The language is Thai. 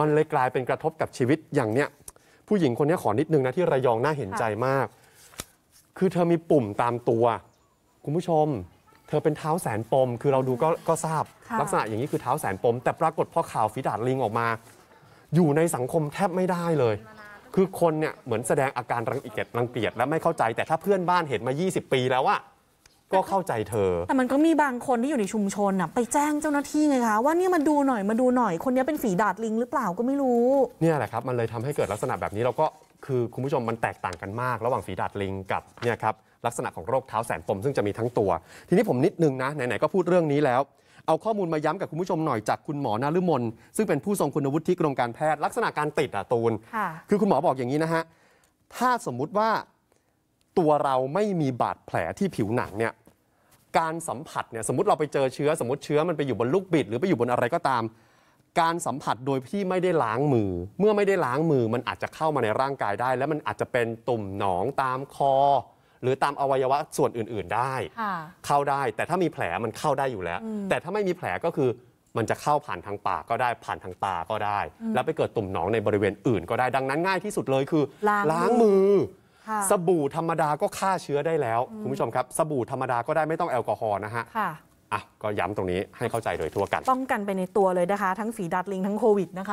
มันเลยกลายเป็นกระทบกับชีวิตอย่างเนี้ยผู้หญิงคนนี้ขอนิดนึงนะ ที่ระยองน่าเห็นใจมาก คือเธอมีปุ่มตามตัว คุณผู้ชมเธอเป็นเท้าแสนปม คือเราดูก็ก็ทราบ ลักษณะอย่างนี้คือเท้าแสนปมแต่ปรากฏพอข่าวฟีดาดลิงออกมา อยู่ในสังคมแทบไม่ได้เลย คือคนเนี่ยเหมือนแสดงอาการรังเกียจรังเกียจและไม่เข้าใจแต่ถ้าเพื่อนบ้านเห็นมา 20 ปีแล้วอะก็เข้าใจเธอ แต่มันก็มีบางคนที่อยู่ในชุมชนอ่ะไปแจ้งเจ้าหน้าที่ไงคะ ว่าเนี่ยมาดูหน่อยมาดูหน่อยคนนี้เป็นฝีดาดลิงหรือเปล่าก็ไม่รู้เนี่ยแหละครับ มันเลยทำให้เกิดลักษณะแบบนี้เราก็คือคุณผู้ชมมันแตกต่างกันมาก ระหว่างฝีดาดลิงกับเนี่ยครับ ลักษณะของโรคเท้าแสนปมซึ่งจะมีทั้งตัว ทีนี้ผมนิดนึงนะไหนๆก็พูดเรื่องนี้แล้ว เอาข้อมูลมาย้ำกับคุณผู้ชมหน่อยจากคุณหมอนาลุมนซึ่งเป็นผู้ทรงคุณวุฒิกรมการแพทย์ ลักษณะการติดอะตูนคือคุณหมอบอกอย่างนี้นะฮะถ้าสมมุติว่าตัวเราไม่มีบาดแผลที่ผิวหนังเนี่ยการสัมผัสเนี่ยสมมติเราไปเจอเชื้อสมมติเชื้อมันไปอยู่บนลูกบิดหรือไปอยู่บนอะไรก็ตาม การสัมผัสโดยที่ไม่ได้ล้างมือ เมื่อไม่ได้ล้างมือมันอาจจะเข้ามาในร่างกายได้ แล้วมันอาจจะเป็นตุ่มหนองตามคอ หรือตามอวัยวะส่วนอื่นๆได้เข้าได้แต่ถ้ามีแผลมันเข้าได้อยู่แล้ว แต่ถ้าไม่มีแผลก็คือมันจะเข้าผ่านทางปากก็ได้ผ่านทางตา ก็ได้ แล้วไปเกิดตุ่มหนองในบริเวณอื่น ก็ได้ดังนั้นง่ายที่สุดเลยคือ ล้างมือสบู่ธรรมดาก็ฆ่าเชื้อได้แล้ว คุณผู้ชมครับสบู่ธรรมดาก็ได้ไม่ต้องแอลกอฮอล์นะฮะอ่ะก็ย้ำตรงนี้ให้เข้าใจโดยทั่วกันป้องกันไปในตัวเลยนะคะ ทั้งฝีดัดลิงทั้งโควิดนะคะ